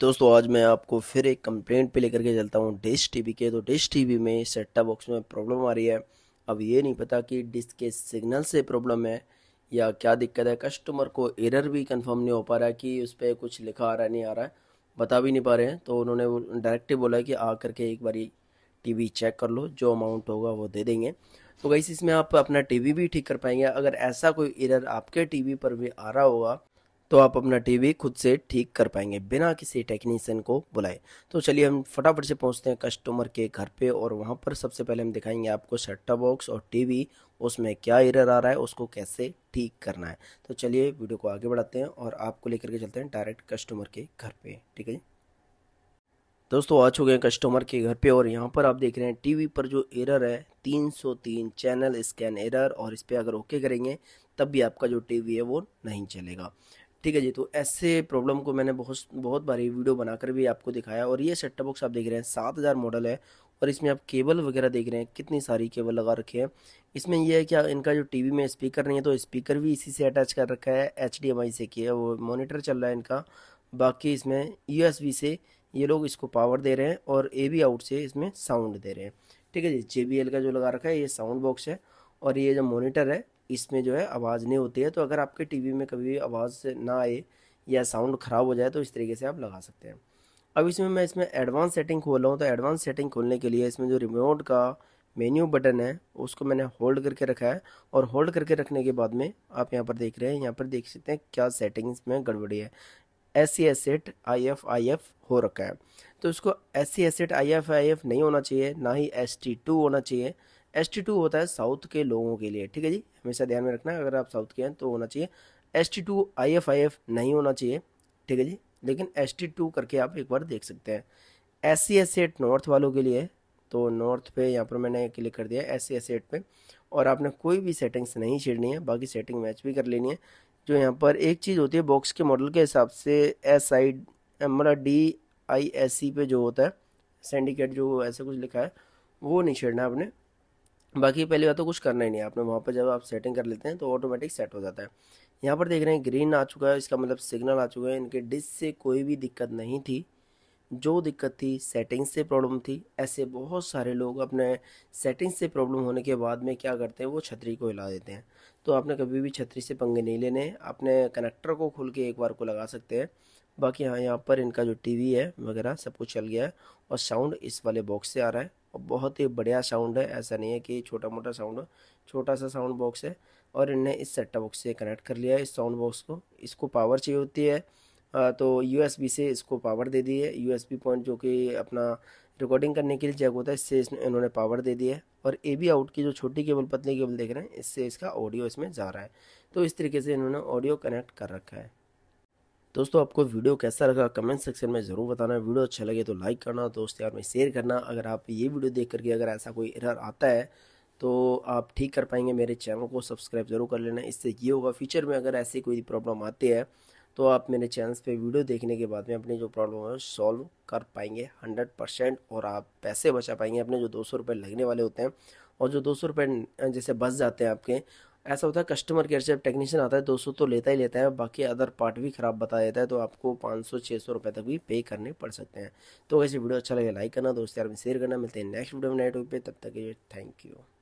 दोस्तों आज मैं आपको फिर एक कंप्लेंट पे लेकर के चलता हूँ डिश टीवी के तो डिश टीवी में सेट बॉक्स में प्रॉब्लम आ रही है अब ये नहीं पता कि डिश के सिग्नल से प्रॉब्लम है या क्या दिक्कत है कस्टमर को एरर भी कंफर्म नहीं हो पा रहा है कि उस पर कुछ लिखा आ रहा है नहीं आ रहा है बता भी नहीं पा रहे हैं तो उन्होंने डायरेक्टली बोला कि आ करके एक बारी टीवी चेक कर लो जो अमाउंट होगा वो दे देंगे तो वैसे इसमें आप अपना टीवी भी ठीक कर पाएंगे अगर ऐसा कोई एरर आपके टीवी पर भी आ रहा होगा तो आप अपना टीवी खुद से ठीक कर पाएंगे बिना किसी टेक्नीशियन को बुलाए तो चलिए हम फटाफट से पहुंचते हैं कस्टमर के घर पे और वहां पर सबसे पहले हम दिखाएंगे आपको सेट्टा बॉक्स और टीवी उसमें क्या एरर आ रहा है उसको कैसे ठीक करना है तो चलिए वीडियो को आगे बढ़ाते हैं और आपको लेकर के चलते हैं डायरेक्ट कस्टमर के घर पे ठीक है दोस्तों आ चुके हैं कस्टमर के घर पे और यहाँ पर आप देख रहे हैं टीवी पर जो एरर है 303 चैनल स्कैन एरर और इस पर अगर ओके करेंगे तब भी आपका जो टीवी है वो नहीं चलेगा ठीक है जी तो ऐसे प्रॉब्लम को मैंने बहुत बहुत बारी वीडियो बनाकर भी आपको दिखाया और ये सेट बॉक्स आप देख रहे हैं सात हज़ार मॉडल है और इसमें आप केबल वगैरह देख रहे हैं कितनी सारी केबल लगा रखे हैं इसमें यह है कि इनका जो टीवी में स्पीकर नहीं है तो स्पीकर भी इसी से अटैच कर रखा है एच से किया वो मोनीटर चल रहा है इनका बाकी इसमें यू से ये लोग इसको पावर दे रहे हैं और ए बी आउट से इसमें साउंड दे रहे हैं ठीक है जी जे का जो लगा रखा है ये साउंड बॉक्स है और ये जो मोनीटर है इसमें जो है आवाज़ नहीं होती है तो अगर आपके टीवी में कभी भी आवाज़ ना आए या साउंड ख़राब हो जाए तो इस तरीके से आप लगा सकते हैं अब इसमें मैं इसमें एडवांस सेटिंग खोल रहा हूँ तो एडवांस सेटिंग खोलने के लिए इसमें जो रिमोट का मेन्यू बटन है उसको मैंने होल्ड करके रखा है और होल्ड करके रखने के बाद में आप यहाँ पर देख रहे हैं यहाँ पर देख सकते हैं क्या सेटिंग्स में गड़बड़ी है एस सी एसेट आई एफ आई एफ हो रखा है तो इसको एस सी एसेट आई एफ आई एफ नहीं होना चाहिए ना ही एस टी टू होना चाहिए एस टी टू होता है साउथ के लोगों के लिए ठीक है जी हमेशा ध्यान में रखना अगर आप साउथ के हैं तो होना चाहिए S T two I F I F नहीं होना चाहिए ठीक है जी लेकिन एस टी टू करके आप एक बार देख सकते हैं एस सी एस एट नॉर्थ वालों के लिए तो नॉर्थ पे यहाँ पर मैंने क्लिक कर दिया एस सी एस एट पे और आपने कोई भी सेटिंग्स नहीं छेड़नी है बाकी सेटिंग मैच भी कर लेनी है जो यहाँ पर एक चीज़ होती है बॉक्स के मॉडल के हिसाब से एस आई मतलब डी आई एस सी पे जो होता है सिंडिकेट जो ऐसे कुछ लिखा है वो नहीं छेड़ना है आपने बाकी पहली बात तो कुछ करना ही नहीं है आपने वहाँ पर जब आप सेटिंग कर लेते हैं तो ऑटोमेटिक सेट हो जाता है यहाँ पर देख रहे हैं ग्रीन आ चुका है इसका मतलब सिग्नल आ चुका है इनके डिस्क से कोई भी दिक्कत नहीं थी जो दिक्कत थी सेटिंग से प्रॉब्लम थी ऐसे बहुत सारे लोग अपने सेटिंग से प्रॉब्लम होने के बाद में क्या करते हैं वो छतरी को हिला देते हैं तो आपने कभी भी छतरी से पंगे नहीं लेने अपने कनेक्टर को खोल के एक बार को लगा सकते हैं बाकी हाँ यहाँ पर इनका जो टीवी है वगैरह सब कुछ चल गया है और साउंड इस वाले बॉक्स से आ रहा है बहुत ही बढ़िया साउंड है ऐसा नहीं है कि छोटा मोटा साउंड छोटा सा साउंड बॉक्स है और इनने इस सेटअप बॉक्स से कनेक्ट कर लिया है इस साउंड बॉक्स को इसको पावर चाहिए होती है तो यू से इसको पावर दे दी है यू पॉइंट जो कि अपना रिकॉर्डिंग करने के लिए जैक होता है इससे इन्होंने पावर दे दिया है और ए बी आउट की जो छोटी केबल पतली केबल देख रहे हैं इससे इसका ऑडियो इसमें जा रहा है तो इस तरीके से इन्होंने ऑडियो कनेक्ट कर रखा है दोस्तों आपको वीडियो कैसा लगा कमेंट सेक्शन में ज़रूर बताना वीडियो अच्छा लगे तो लाइक करना दोस्त यार में शेयर करना अगर आप ये वीडियो देख करके अगर ऐसा कोई एरर आता है तो आप ठीक कर पाएंगे मेरे चैनल को सब्सक्राइब जरूर कर लेना इससे ये होगा फ्यूचर में अगर ऐसी कोई प्रॉब्लम आती है तो आप मेरे चैनल पर वीडियो देखने के बाद में अपनी जो प्रॉब्लम है सॉल्व कर पाएंगे हंड्रेड परसेंट और आप पैसे बचा पाएंगे अपने जो दो सौ लगने वाले होते हैं और जो दो सौ जैसे बच जाते हैं आपके ऐसा होता है कस्टमर केयर से टेक्नीशियन आता है सौ तो लेता ही लेता है बाकी अदर पार्ट भी ख़राब बता देता है तो आपको पाँच सौ छः सौ रुपये तक भी पे करने पड़ सकते हैं तो वैसे वीडियो अच्छा लगे लाइक करना दोस्त यार में शेयर करना मिलते हैं नेक्स्ट वीडियो में नए टॉपिक पे तब तक के लिए थैंक यू